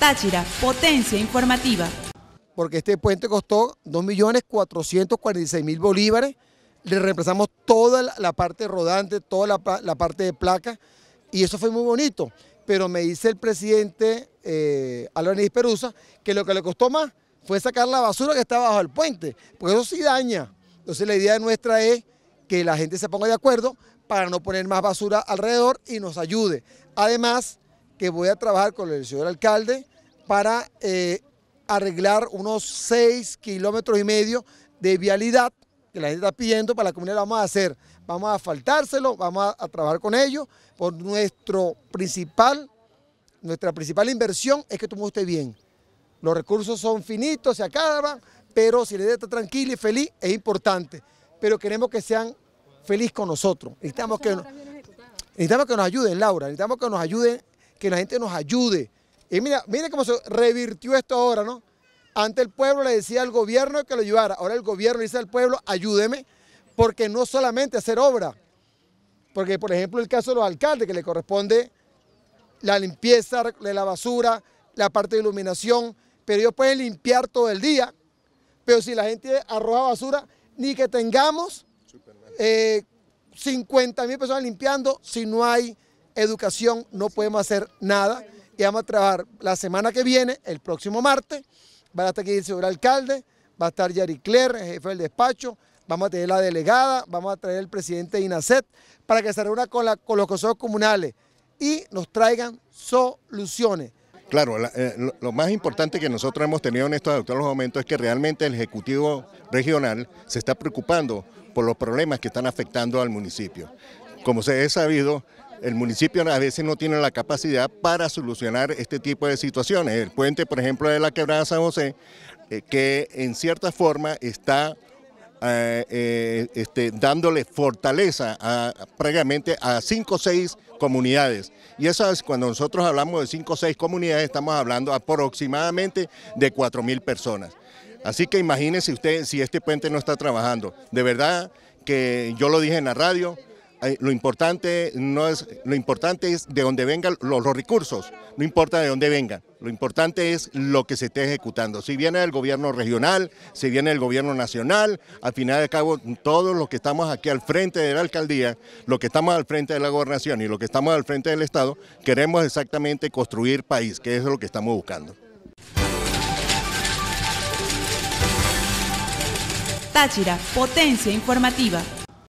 Táchira, potencia informativa. Porque este puente costó 2.446.000 bolívares, le reemplazamos toda la parte rodante, toda la, parte de placa, y eso fue muy bonito. Pero me dice el presidente eh, Perusa que lo que le costó más fue sacar la basura que estaba bajo el puente, porque eso sí daña. Entonces la idea nuestra es que la gente se ponga de acuerdo para no poner más basura alrededor y nos ayude. Además, que voy a trabajar con el señor alcalde para eh, arreglar unos 6 kilómetros y medio de vialidad que la gente está pidiendo para la comunidad vamos a hacer. Vamos a faltárselo vamos a, trabajar con ellos por nuestro principal, nuestra principal inversión es que todo esté bien. Los recursos son finitos, se acaban, pero si la gente está tranquila y feliz es importante. Pero queremos que sean felices con nosotros. Necesitamos que, necesitamos que nos ayuden, Laura, necesitamos que nos ayuden que la gente nos ayude. Y mira, cómo se revirtió esto ahora, ¿no? Antes el pueblo le decía al gobierno que lo ayudara, ahora el gobierno le dice al pueblo, ayúdeme, porque no solamente hacer obra, porque por ejemplo el caso de los alcaldes, que le corresponde la limpieza de la basura, la parte de iluminación, pero ellos pueden limpiar todo el día, pero si la gente arroja basura, ni que tengamos 50 eh, mil personas limpiando si no hay educación no podemos hacer nada y vamos a trabajar la semana que viene, el próximo martes, va a estar aquí el señor alcalde, va a estar Yari Cler, jefe del despacho, vamos a tener la delegada, vamos a traer el presidente INACET para que se reúna con, los consejos comunales y nos traigan soluciones. Claro, eh, lo, más importante que nosotros hemos tenido en estos actuales momentos es que realmente el Ejecutivo Regional se está preocupando por los problemas que están afectando al municipio. Como se ha sabido, el municipio a veces no tiene la capacidad para solucionar este tipo de situaciones. El puente, por ejemplo, de la quebrada San José, eh, que en cierta forma está eh, eh, este, dándole fortaleza a, prácticamente a 5 o 6 comunidades. Y eso es cuando nosotros hablamos de cinco, o seis comunidades, estamos hablando aproximadamente de cuatro mil personas. Así que imagínense usted si este puente no está trabajando. De verdad que yo lo dije en la radio, lo importante no es lo importante es de dónde vengan los, recursos, no importa de dónde vengan, lo importante es lo que se esté ejecutando. Si viene del gobierno regional, si viene del gobierno nacional, al final de cabo todos los que estamos aquí al frente de la alcaldía, los que estamos al frente de la gobernación y los que estamos al frente del Estado, queremos exactamente construir país, que es lo que estamos buscando. Táchira, potencia informativa.